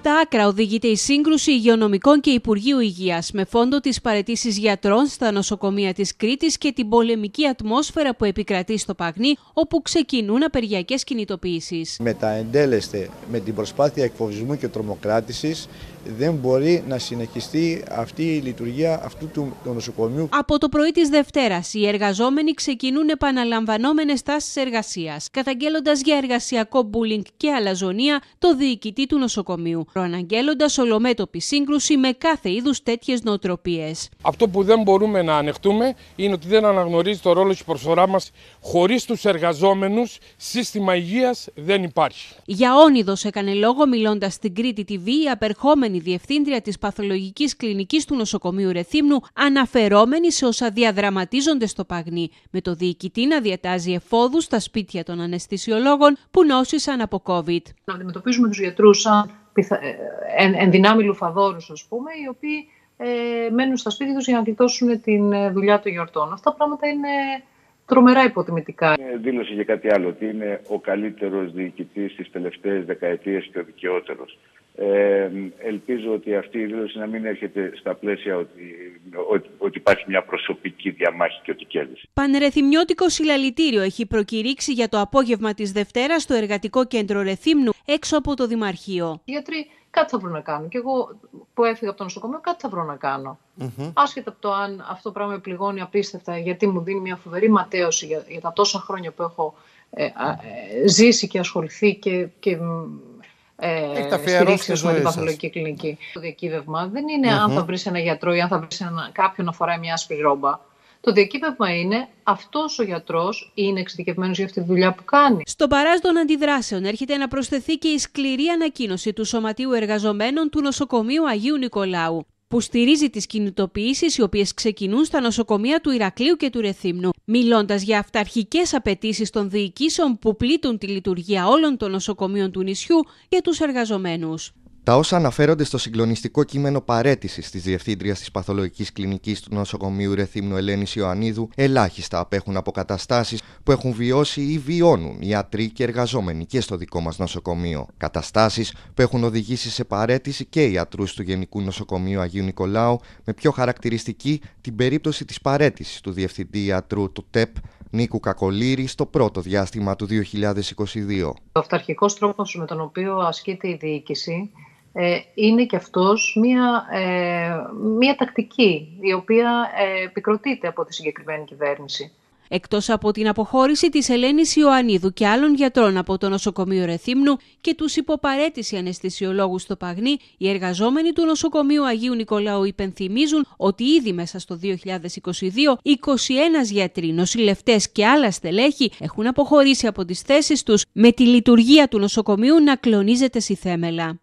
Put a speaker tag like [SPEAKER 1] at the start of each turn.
[SPEAKER 1] Στα άκρα οδηγείται η σύγκρουση υγειονομικών και Υπουργείου Υγείας με φόντο τις παρετήσεις γιατρών στα νοσοκομεία της Κρήτης και την πολεμική ατμόσφαιρα που επικρατεί στο Παγνί, όπου ξεκινούν απεργιακές κινητοποιήσεις.
[SPEAKER 2] Μεταεντέλεστε με την προσπάθεια εκφοβισμού και τρομοκράτησης δεν μπορεί να συνεχιστεί αυτή η λειτουργία αυτού του, νοσοκομείου.
[SPEAKER 1] Από το πρωί της Δευτέρας, οι εργαζόμενοι ξεκινούν επαναλαμβανόμενες τάσεις εργασίας, καταγγέλλοντας για εργασιακό μπούλινγκ και αλαζονία το διοικητή του νοσοκομείου, προαναγγέλλοντας ολομέτωπη σύγκρουση με κάθε είδους τέτοιες νοοτροπίες.
[SPEAKER 2] Αυτό που δεν μπορούμε να ανεχτούμε είναι ότι δεν
[SPEAKER 1] αναγνωρίζει το ρόλο τη προσφορά μας. Χωρίς τους εργαζόμενους, σύστημα υγείας δεν υπάρχει. Για όνειδος έκανε λόγο, μιλώντας στην Κρήτη TV, η η διευθύντρια της Παθολογικής Κλινικής του Νοσοκομείου Ρεθύμνου, αναφερόμενη σε όσα διαδραματίζονται στο Παγνί, με το διοικητή να διατάζει εφόδους στα σπίτια των αναισθησιολόγων που νόσησαν από COVID. Να αντιμετωπίζουμε τους γιατρούς
[SPEAKER 3] σαν ε,
[SPEAKER 1] εν, εν λουφαδόρους,
[SPEAKER 3] ας πούμε, οι οποίοι ε, μένουν στα σπίτια τους για να γλιτώσουν τη ε, δουλειά των γιορτών. Αυτά πράγματα είναι τρομερά υποτιμητικά. δήλωσε για κάτι άλλο, ότι είναι ο καλύτερος διοικητής στις τελευταίες δεκαετίες και ο δικαιότερος. Ε, ελπίζω ότι αυτή η
[SPEAKER 1] δήλωση να μην έρχεται στα πλαίσια ότι, ότι, ότι υπάρχει μια προσωπική διαμάχη και ότι κέρδισε. Πανερεθυμιώτικο συλλαλητήριο έχει προκηρύξει για το απόγευμα της Δευτέρας στο εργατικό κέντρο Ρεθύμνου έξω από το Δημαρχείο.
[SPEAKER 3] Οι γιατροί κάτι θα βρουν να κάνουν. Και εγώ που έφυγα από το νοσοκομείο, κάτι θα βρω να κάνω. Άσχετα από το αν αυτό το πράγμα πληγώνει απίστευτα, γιατί μου δίνει μια φοβερή ματέωση για, για τα τόσα χρόνια που έχω ε, ε, ζήσει και ασχοληθεί και, και ε, στηρίξει με την παθολογική κλινική. Το διακύβευμα δεν είναι mm-hmm. αν θα βρεις ένα γιατρό ή αν θα βρεις κάποιον να φοράει μια άσπρη ρόμπα. Το διακύβευμα
[SPEAKER 1] είναι αυτός ο γιατρός είναι εξειδικευμένος για αυτή τη δουλειά που κάνει. Στον παράζ των αντιδράσεων έρχεται να προσθεθεί και η σκληρή ανακοίνωση του Σωματείου Εργαζομένων του Νοσοκομείου Αγίου Νικολάου που στηρίζει τις κινητοποιήσεις οι οποίες ξεκινούν στα νοσοκομεία του Ηρακλείου και του Ρεθύμνου, μιλώντας για αυταρχικές απαιτήσεις των διοικήσεων που πλήττουν τη λειτουργία όλων των νοσοκομείων του νησιού και τους εργαζομένους.
[SPEAKER 2] Τα όσα αναφέρονται στο συγκλονιστικό κείμενο παρέτησης της Διευθύντριας της Παθολογικής Κλινικής του Νοσοκομείου Ρεθύμνου Ελένης Ιωαννίδου ελάχιστα απέχουν από καταστάσεις που έχουν βιώσει ή βιώνουν ιατροί και εργαζόμενοι και στο δικό μας νοσοκομείο. Καταστάσεις που έχουν οδηγήσει σε παρέτηση και ιατρούς του Γενικού Νοσοκομείου Αγίου Νικολάου, με πιο χαρακτηριστική την περίπτωση της παρέτησης του Διευθυντή Ιατρού του ΤΕΠ Νίκου Κακολύρη στο πρώτο διάστημα του 2022.
[SPEAKER 3] Ο αυταρχικός τρόπος με τον οποίο ασκείται η διοίκηση ε, είναι και αυτός μία,
[SPEAKER 1] ε, μία τακτική η οποία ε, επικροτείται από τη συγκεκριμένη κυβέρνηση. Εκτός από την αποχώρηση της Ελένης Ιωαννίδου και άλλων γιατρών από το νοσοκομείο Ρεθύμνου και τους υποπαρέτηση αναισθησιολόγους στο Παγνί, οι εργαζόμενοι του νοσοκομείου Αγίου Νικολάου υπενθυμίζουν ότι ήδη μέσα στο 2022 21 γιατροί, νοσηλευτές και άλλα στελέχη έχουν αποχωρήσει από τις θέσεις τους με τη λειτουργία του νοσοκομείου να κλονίζεται στη θέμελα.